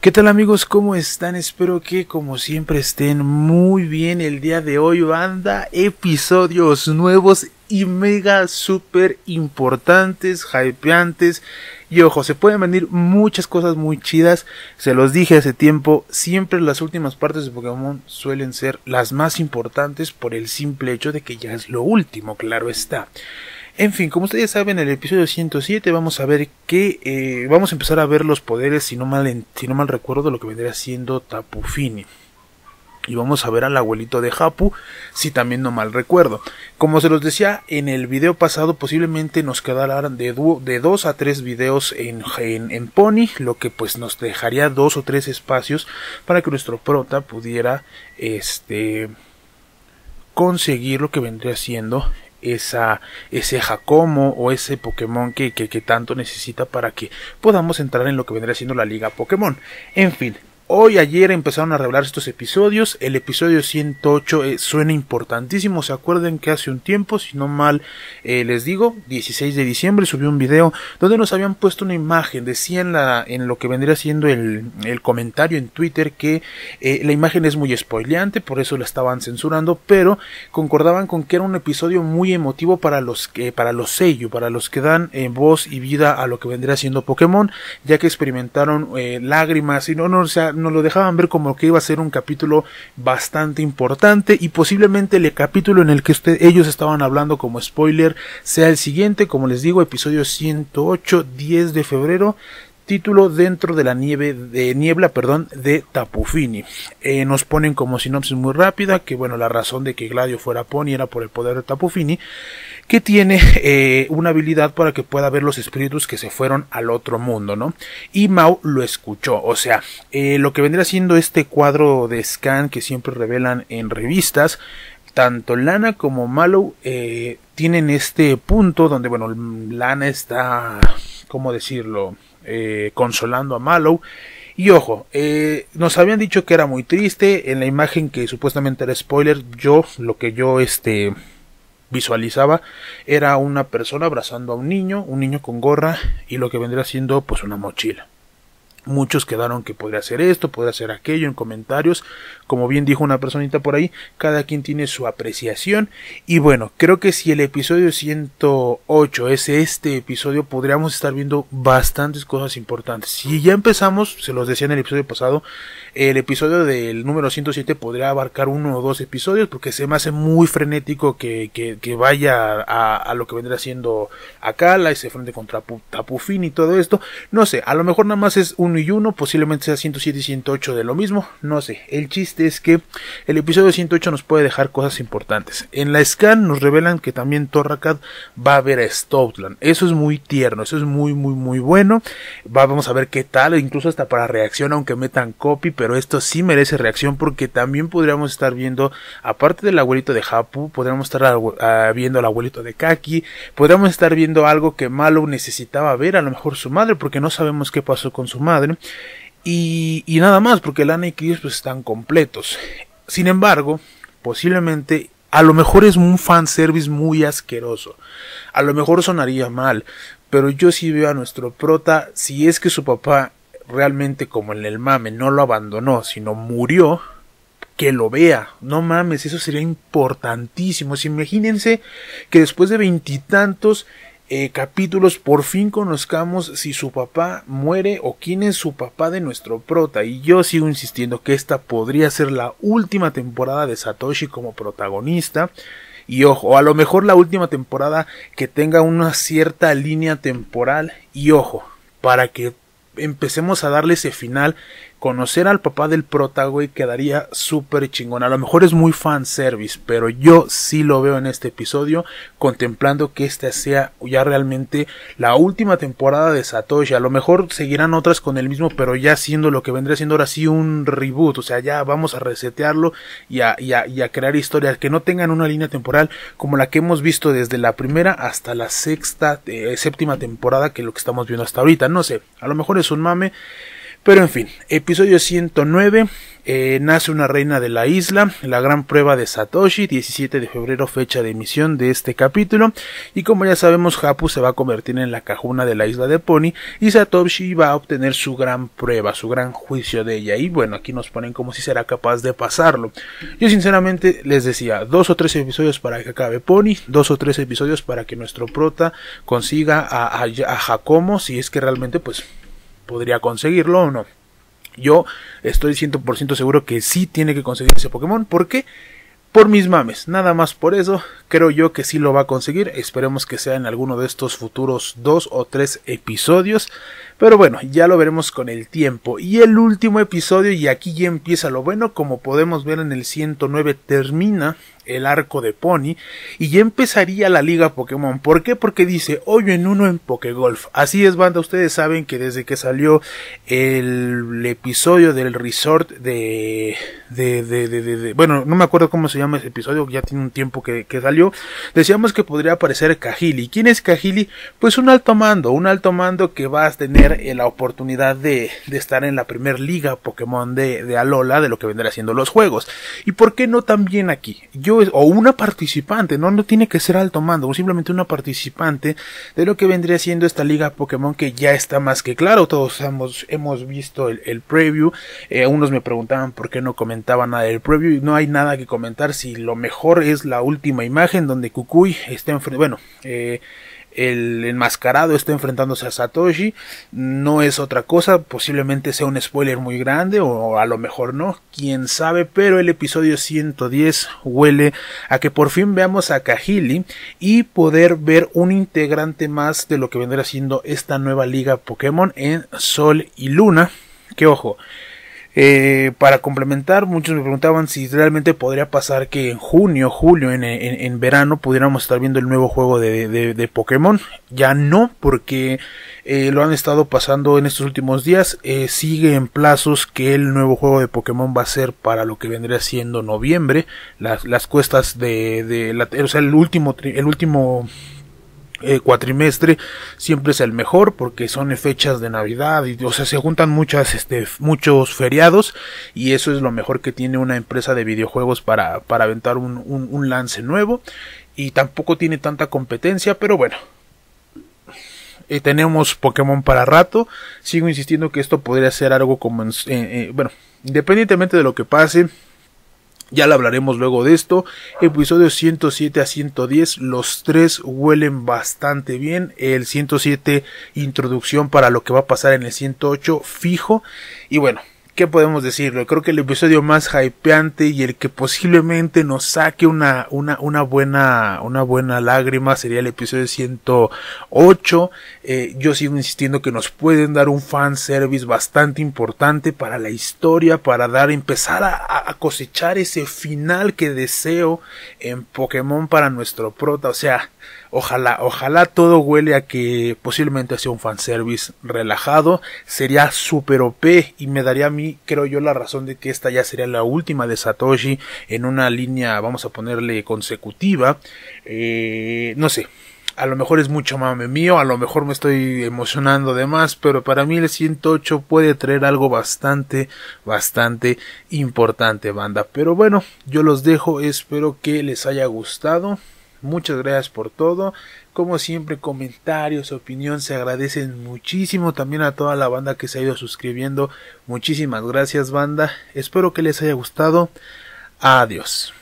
¿Qué tal amigos? ¿Cómo están? Espero que como siempre estén muy bien el día de hoy, banda. Episodios nuevos y mega super importantes, hypeantes. Y ojo, se pueden venir muchas cosas muy chidas. Se los dije hace tiempo, siempre las últimas partes de Pokémon suelen ser las más importantes por el simple hecho de que ya es lo último, claro está. En fin, como ustedes saben, en el episodio 107 vamos a ver que eh, vamos a empezar a ver los poderes, si no mal, si no mal recuerdo, lo que vendría siendo Fini. Y vamos a ver al abuelito de Hapu, si también no mal recuerdo. Como se los decía en el video pasado, posiblemente nos quedarán de, de dos a tres videos en, en, Pony, lo que pues nos dejaría dos o tres espacios para que nuestro prota pudiera este conseguir lo que vendría siendo esa, ese Jacomo o ese Pokémon que, que tanto necesita para que podamos entrar en lo que vendría siendo la liga Pokémon. En fin, Hoy, ayer empezaron a revelar estos episodios. El episodio 108 eh, suena importantísimo. Se acuerden que hace un tiempo, si no mal eh, les digo, 16 de diciembre subió un video donde nos habían puesto una imagen. Decían en, lo que vendría siendo el, comentario en Twitter que eh, la imagen es muy spoileante, por eso la estaban censurando, pero concordaban con que era un episodio muy emotivo para los que, para los sellos, para los que dan voz y vida a lo que vendría siendo Pokémon, ya que experimentaron lágrimas y no, no, o sea, nos lo dejaban ver como que iba a ser un capítulo bastante importante y posiblemente el capítulo en el que ellos estaban hablando como spoiler sea el siguiente, como les digo, episodio 108, 10 de febrero título Dentro de la nieve de niebla, perdón, de Tapufini. Eh, nos ponen como sinopsis muy rápida que bueno, la razón de que Gladio fuera Pony era por el poder de Tapufini, que tiene eh, una habilidad para que pueda ver los espíritus que se fueron al otro mundo, ¿no? Y Mau lo escuchó, o sea, eh, lo que vendría siendo este cuadro de scan que siempre revelan en revistas, tanto Lana como Malou tienen este punto donde, bueno, Lana está, ¿cómo decirlo? Eh, consolando a Mallow. Y ojo, eh, nos habían dicho que era muy triste. En la imagen que supuestamente era spoiler, yo lo que yo este visualizaba era una persona abrazando a un niño, un niño con gorra y lo que vendría siendo pues una mochila. Muchos quedaron que podría hacer esto, podría hacer aquello en comentarios. Como bien dijo una personita por ahí, cada quien tiene su apreciación. Y bueno, creo que si el episodio 108 es este episodio, podríamos estar viendo bastantes cosas importantes. Si ya empezamos, se los decía en el episodio pasado, el episodio del número 107 podría abarcar uno o dos episodios porque se me hace muy frenético que, vaya a, lo que vendrá siendo acá la ese frente contra Tapufín y todo esto. No sé, a lo mejor nada más es un y posiblemente sea 107 y 108 de lo mismo, no sé. El chiste es que el episodio 108 nos puede dejar cosas importantes. En la scan nos revelan que también Torracad va a ver a Stoutland. Eso es muy tierno, eso es muy, muy, muy bueno. vamos a ver qué tal, incluso hasta para reacción, aunque metan copy, pero esto sí merece reacción porque también podríamos estar viendo, aparte del abuelito de Hapu, podríamos estar ah, viendo al abuelito de Kaki, podríamos estar viendo algo que Malo necesitaba ver, a lo mejor su madre, porque no sabemos qué pasó con su madre y, nada más, porque Lana y Chris pues, están completos. Sin embargo, posiblemente a lo mejor es un fanservice muy asqueroso. A lo mejor sonaría mal. Pero yo sí veo a nuestro prota, si es que su papá realmente como en el mame no lo abandonó, sino murió, que lo vea. No mames, eso sería importantísimo. Imagínense que después de veintitantos eh, capítulos por fin conozcamos si su papá muere o quién es su papá de nuestro prota y yo sigo insistiendo que esta podría ser la última temporada de Satoshi como protagonista y ojo, a lo mejor la última temporada que tenga una cierta línea temporal y ojo, para que empecemos a darle ese final conocer al papá del prota, quedaría súper chingón. A lo mejor es muy fanservice, pero yo sí lo veo en este episodio, contemplando que esta sea ya realmente la última temporada de Satoshi. A lo mejor seguirán otras con el mismo, pero ya siendo lo que vendría siendo ahora sí un reboot. O sea, ya vamos a resetearlo y a, y a, crear historias que no tengan una línea temporal como la que hemos visto desde la primera hasta la sexta, eh, séptima temporada, que es lo que estamos viendo hasta ahorita. No sé, a lo mejor es un mame. Pero en fin, episodio 109, eh, nace una reina de la isla, la gran prueba de Satoshi, 17 de febrero fecha de emisión de este capítulo, y como ya sabemos Hapu se va a convertir en la cajuna de la isla de Pony y Satoshi va a obtener su gran prueba, su gran juicio de ella, y bueno, aquí nos ponen como si será capaz de pasarlo. Yo sinceramente les decía, dos o tres episodios para que acabe Pony, dos o tres episodios para que nuestro prota consiga a, a, a Hakomo, si es que realmente pues podría conseguirlo o no. Yo estoy 100% seguro que sí tiene que conseguir ese Pokémon. ¿Por qué? Por mis mames, nada más por eso, creo yo que sí lo va a conseguir, esperemos que sea en alguno de estos futuros dos o tres episodios, pero bueno, ya lo veremos con el tiempo. Y el último episodio, y aquí ya empieza lo bueno, como podemos ver en el 109 termina el arco de Pony y ya empezaría la liga Pokémon. ¿Por qué? Porque dice hoy en uno en Pokegolf. Así es, banda, ustedes saben que desde que salió el episodio del resort de... de, de, bueno, no me acuerdo cómo se llama ese episodio, ya tiene un tiempo que, salió. Decíamos que podría aparecer Cajili. ¿Quién es Cajili? Pues un alto mando, un alto mando que va a tener eh, la oportunidad de, estar en la primer liga Pokémon de, de Alola, de lo que vendrá siendo los juegos. ¿Y por qué no también aquí? Yo o una participante, no, no tiene que ser alto mando, o simplemente una participante de lo que vendría siendo esta liga Pokémon que ya está más que claro, todos hemos, hemos visto el, el preview, eh, unos me preguntaban por qué no comentaba nada del preview, y no hay nada que comentar si lo mejor es la última imagen donde Kukui está enfrente, bueno, eh, el enmascarado está enfrentándose a Satoshi, no es otra cosa, posiblemente sea un spoiler muy grande o a lo mejor no, quién sabe, pero el episodio 110 huele a que por fin veamos a Kahili y poder ver un integrante más de lo que vendrá siendo esta nueva liga Pokémon en Sol y Luna, que ojo, eh, para complementar, muchos me preguntaban si realmente podría pasar que en junio, julio, en, en, verano pudiéramos estar viendo el nuevo juego de, de, Pokémon. Ya no, porque eh, lo han estado pasando en estos últimos días. Eh, sigue en plazos que el nuevo juego de Pokémon va a ser para lo que vendría siendo noviembre. Las, las cuestas de, de la, o sea, el último, el último eh, cuatrimestre siempre es el mejor porque son fechas de Navidad y o sea se juntan muchas este muchos feriados y eso es lo mejor que tiene una empresa de videojuegos para para aventar un, un, lance nuevo y tampoco tiene tanta competencia pero bueno eh, tenemos Pokémon para rato sigo insistiendo que esto podría ser algo como eh, bueno independientemente de lo que pase ya le hablaremos luego de esto. Episodios 107 a 110, los tres huelen bastante bien. El 107, introducción para lo que va a pasar en el 108, fijo. Y bueno, ¿qué podemos decirlo? Creo que el episodio más hypeante y el que posiblemente nos saque una, una, una buena, una buena lágrima sería el episodio 108. Eh, yo sigo insistiendo que nos pueden dar un fan service bastante importante para la historia, para dar, empezar a cosechar ese final que deseo en Pokémon para nuestro prota. O sea, Ojalá, ojalá todo huele a que posiblemente sea un fanservice relajado. Sería super OP y me daría a mí, creo yo, la razón de que esta ya sería la última de Satoshi en una línea, vamos a ponerle consecutiva. Eh, no sé, a lo mejor es mucho mame mío, a lo mejor me estoy emocionando de más, pero para mí el 108 puede traer algo bastante, bastante importante, banda. Pero bueno, yo los dejo, espero que les haya gustado. Muchas gracias por todo. Como siempre, comentarios, opinión se agradecen muchísimo. También a toda la banda que se ha ido suscribiendo. Muchísimas gracias, banda. Espero que les haya gustado. Adiós.